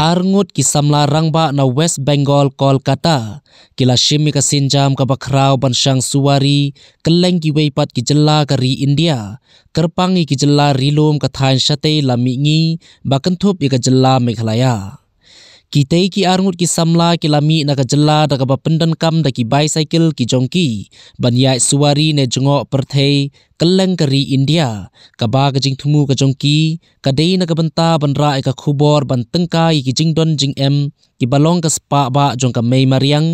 arngut kisam samla rangba na West Bengal Kolkata kila shimi ka sinjam ka bakhrau bansang suwari kleng ki weipat ki jilla ka ri India kerpangi ki jilla rilom ka thain shatei lami ngi bakanthop ka meghalaya Kitei ki arngut ki samla ki lami na ka jela da ka pendan kam da ki bicycle ki jongki banyai suwari ne jengo perthei keleng keri India ka ba ka jing thumu ka jongki ka dei na ka banta banra e ka khubor ban tengka i ki jing don jing em ki balong ka spa ba jong ka mei mariang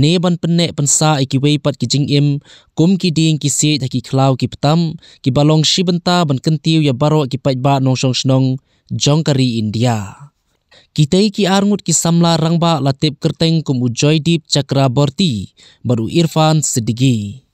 ne ban penne pensa e ki wei pat ki jing em kum ki ding ki se da ki khlau ki ptam ki balong shi banta ban kentiu ya baro ki pat ba nong song snong jong keri India kitai ki arngut ki samla rangba latip kerteng kum Cakra chakraborty baru irfan sedigi.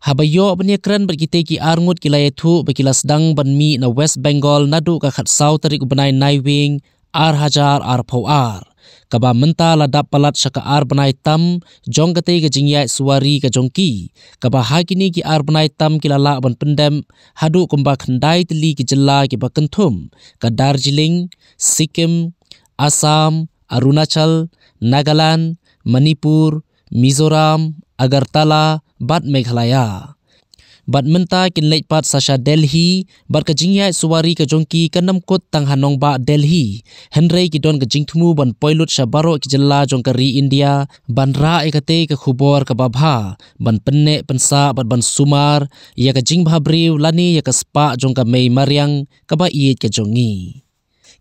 habayo apni kran ber kitai ki arngut ki laye thu bekilas dang banmi na west bengal nadu ka khat sau tarik banai naiwing ar hajar ar phau ar kaba menta lada palat saka ar benai tam jong kete ke jingyai suari ke jongki kaba hakini ki ar benai tam ki lala ban pendem hadu kumba khandai tili ki jella ki ba ka darjiling sikkim assam arunachal nagaland manipur mizoram agartala bat meghalaya bat menta kin lekpat sasha Delhi, bat ke jingyai suwari ke jongki ke namkut tang hanong ba Delhi. Henry ki don ke jingtumu ban poilut sa baro ki jela jongkari India, ban ra ekate ke khubor ke babha, ban penne pensa bat ban sumar, ya ke jing bhabriw lani ya ke spa jongka mei mariang ke ba iet ke jongi.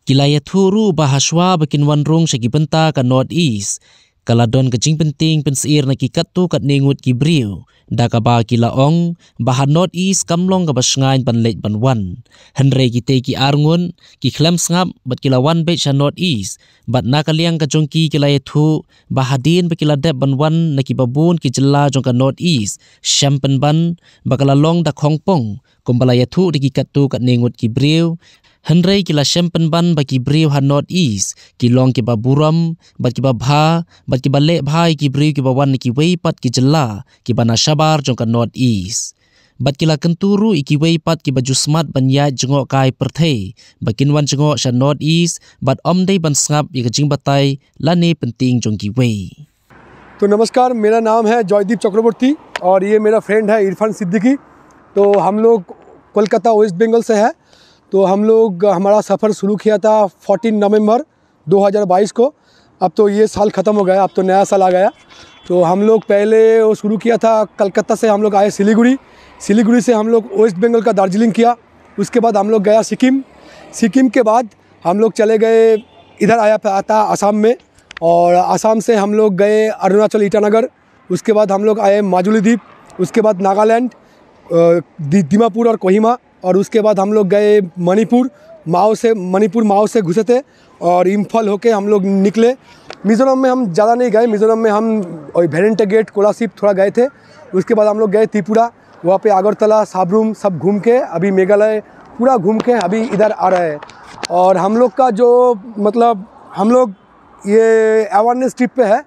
Kilaya thuru bahaswa bikin wanrung segi benta ke North East, kaladon kecing penting pensiir nak ikat tu kat nengut kibriu. Dakaba kila ong, bahanot is kamlong kapas ngain pan lej pan wan. Henre kita ki arngun, ki klem sengap bat kila wan bet sya not is, bat nakaliang kajongki kila yaitu, bahadin bat kila dep pan wan nak ibabun ki jela jongka not is, syam pan ban, bakala long tak hongpong, kumbala yaitu dikikat tu kat nengut kibriu, Henry kila shempen ban baki briu ha north east ki long ki ba buram baki ba bha baki ba le bhai ki briu ki ba wan ki wei pat ki jella ki ba na shabar jong ka north east bat kila kenturu iki wei pat ki baju smart ban ya jengo kai perthei bakin wan jengo sha north east bat om dei ban sngap ye jing batai lani penting jong ki wei तो नमस्कार मेरा नाम है जॉयदीप चक्रवर्ती और ये मेरा friend है इरफान सिद्दीकी तो हम लोग कोलकाता वेस्ट बंगाल से है तो हम लोग हमारा सफ़र शुरू किया था 14 नवंबर 2022 को अब तो ये साल ख़त्म हो गया अब तो नया साल आ गया तो हम लोग पहले वो शुरू किया था कलकत्ता से हम लोग आए सिलीगुड़ी सिलीगुड़ी से हम लोग वेस्ट बंगल का दार्जिलिंग किया उसके बाद हम लोग गया सिक्किम सिक्किम के बाद हम लोग चले गए इधर आया आता आसाम में और आसाम से हम लोग गए अरुणाचल ईटानगर उसके बाद हम लोग आए माजुली द्वीप उसके बाद नागालैंड दीमापुर दिमापुर और कोहिमा और उसके बाद हम लोग गए मणिपुर माओ से मणिपुर माओ से घुसे थे और इम्फल होके हम लोग निकले मिज़ोरम में हम ज़्यादा नहीं गए मिज़ोरम में हम भेरेंटे गेट कोलासिप थोड़ा गए थे उसके बाद हम लोग गए त्रिपुरा वहाँ पे आगरतला साबरूम सब घूम के अभी मेघालय पूरा घूम के अभी इधर आ रहे हैं और हम लोग का जो मतलब हम लोग ये अवेयरनेस ट्रिप पे है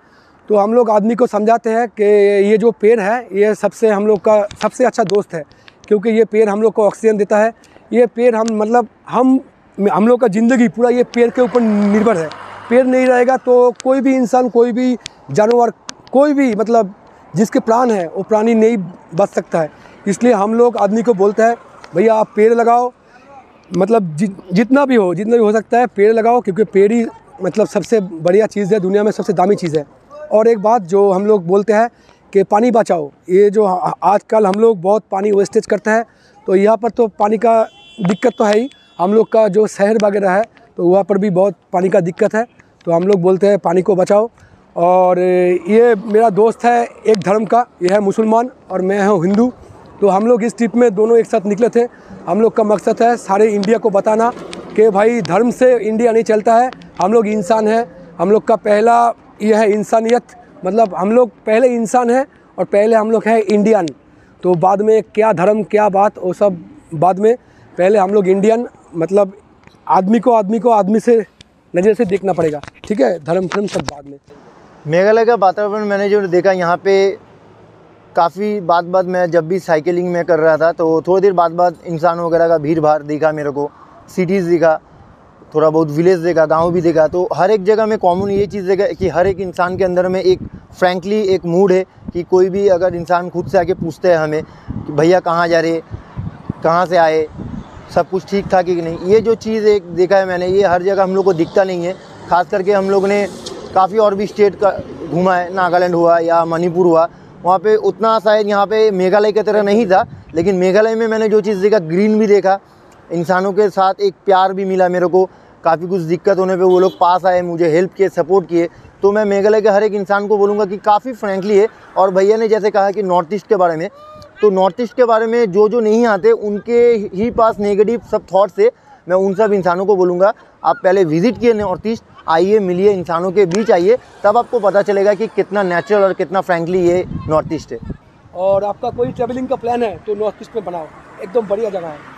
तो हम लोग आदमी को समझाते हैं कि ये जो पेड़ है ये सबसे हम लोग का सबसे अच्छा दोस्त है क्योंकि ये पेड़ हम लोग को ऑक्सीजन देता है ये पेड़ हम मतलब हम हम लोग का ज़िंदगी पूरा ये पेड़ के ऊपर निर्भर है पेड़ नहीं रहेगा तो कोई भी इंसान कोई भी जानवर कोई भी मतलब जिसके प्राण है वो प्राणी नहीं बच सकता है इसलिए हम लोग आदमी को बोलते हैं भैया आप पेड़ लगाओ मतलब जि, जितना भी हो जितना भी हो सकता है पेड़ लगाओ क्योंकि पेड़ ही मतलब सबसे बढ़िया चीज़ है दुनिया में सबसे दामी चीज़ है और एक बात जो हम लोग बोलते हैं कि पानी बचाओ ये जो आजकल हम लोग बहुत पानी वेस्टेज करते हैं तो यहाँ पर तो पानी का दिक्कत तो है ही हम लोग का जो शहर वगैरह है तो वहाँ पर भी बहुत पानी का दिक्कत है तो हम लोग बोलते हैं पानी को बचाओ और ये मेरा दोस्त है एक धर्म का यह है मुसलमान और मैं हूँ हिंदू तो हम लोग इस ट्रिप में दोनों एक साथ निकले थे हम लोग का मकसद है सारे इंडिया को बताना कि भाई धर्म से इंडिया नहीं चलता है हम लोग इंसान हैं हम लोग का पहला यह है इंसानियत मतलब हम लोग पहले इंसान हैं और पहले हम लोग हैं इंडियन तो बाद में क्या धर्म क्या बात वो सब बाद में पहले हम लोग इंडियन मतलब आदमी को आदमी को आदमी से नज़र से देखना पड़ेगा ठीक है धर्म धर्म सब बाद में मेघालय का वातावरण मैंने जो देखा यहाँ पे काफ़ी बाद बाद मैं जब भी साइकिलिंग में कर रहा था तो थोड़ी देर बाद बाद इंसान वगैरह का भीड़ भाड़ दिखा मेरे को सिटीज़ दिखा थोड़ा बहुत विलेज देखा गांव भी देखा तो हर एक जगह में कॉमन ये चीज़ देखा कि हर एक इंसान के अंदर में एक फ्रैंकली एक मूड है कि कोई भी अगर इंसान खुद से आके पूछते हैं हमें कि भैया कहाँ जा रहे कहाँ से आए सब कुछ ठीक था कि नहीं ये जो चीज़ एक देखा है मैंने ये हर जगह हम लोग को दिखता नहीं है ख़ास करके हम लोग ने काफ़ी और भी स्टेट का घूमा है नागालैंड हुआ या मणिपुर हुआ वहाँ पे उतना शायद यहाँ पे मेघालय की तरह नहीं था लेकिन मेघालय में मैंने जो चीज़ देखा ग्रीन भी देखा इंसानों के साथ एक प्यार भी मिला मेरे को काफ़ी कुछ दिक्कत होने पे वो लोग पास आए मुझे हेल्प किए सपोर्ट किए तो मैं मेघालय के हर एक इंसान को बोलूँगा कि काफ़ी फ्रेंकली है और भैया ने जैसे कहा कि नॉर्थ ईस्ट के बारे में तो नॉर्थ ईस्ट के बारे में जो जो नहीं आते उनके ही पास नेगेटिव सब थाट्स है मैं उन सब इंसानों को बोलूँगा आप पहले विजिट किए नॉर्थ ईस्ट आइए मिलिए इंसानों के बीच आइए तब आपको पता चलेगा कि कितना नेचुरल और कितना फ्रेंकली ये नॉर्थ ईस्ट है और आपका कोई ट्रेवलिंग का प्लान है तो नॉर्थ ईस्ट में बनाओ एकदम बढ़िया जगह है